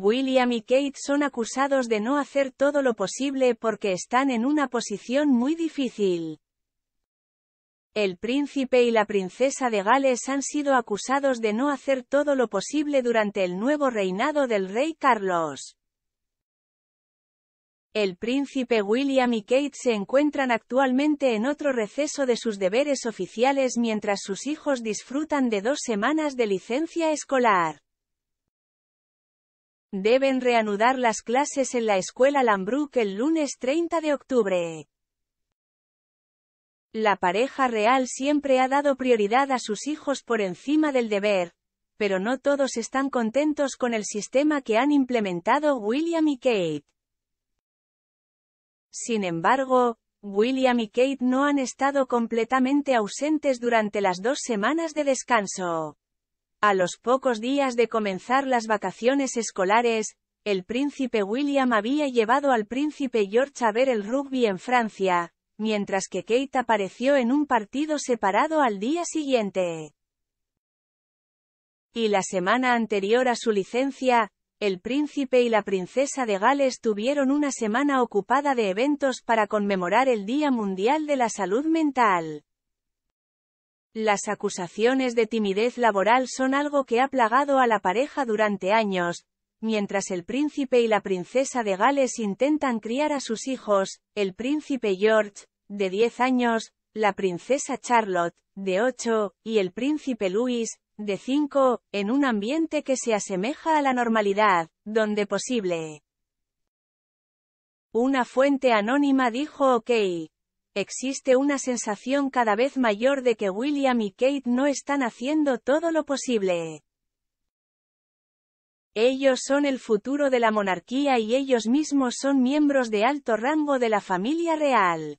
William y Kate son acusados de no hacer todo lo posible porque están en una posición muy difícil. El príncipe y la princesa de Gales han sido acusados de no hacer todo lo posible durante el nuevo reinado del rey Carlos. El príncipe William y Kate se encuentran actualmente en otro receso de sus deberes oficiales mientras sus hijos disfrutan de dos semanas de licencia escolar. Deben reanudar las clases en la escuela Lambrook el lunes 30 de octubre. La pareja real siempre ha dado prioridad a sus hijos por encima del deber, pero no todos están contentos con el sistema que han implementado William y Kate. Sin embargo, William y Kate no han estado completamente ausentes durante las dos semanas de descanso. A los pocos días de comenzar las vacaciones escolares, el príncipe William había llevado al príncipe George a ver el rugby en Francia, mientras que Kate apareció en un partido separado al día siguiente. Y la semana anterior a su licencia, el príncipe y la princesa de Gales tuvieron una semana ocupada de eventos para conmemorar el Día Mundial de la Salud Mental. Las acusaciones de timidez laboral son algo que ha plagado a la pareja durante años. Mientras el príncipe y la princesa de Gales intentan criar a sus hijos, el príncipe George, de 10 años, la princesa Charlotte, de 8, y el príncipe Louis, de 5, en un ambiente que se asemeja a la normalidad, donde posible. Una fuente anónima dijo ok, existe una sensación cada vez mayor de que William y Kate no están haciendo todo lo posible. Ellos son el futuro de la monarquía y ellos mismos son miembros de alto rango de la familia real.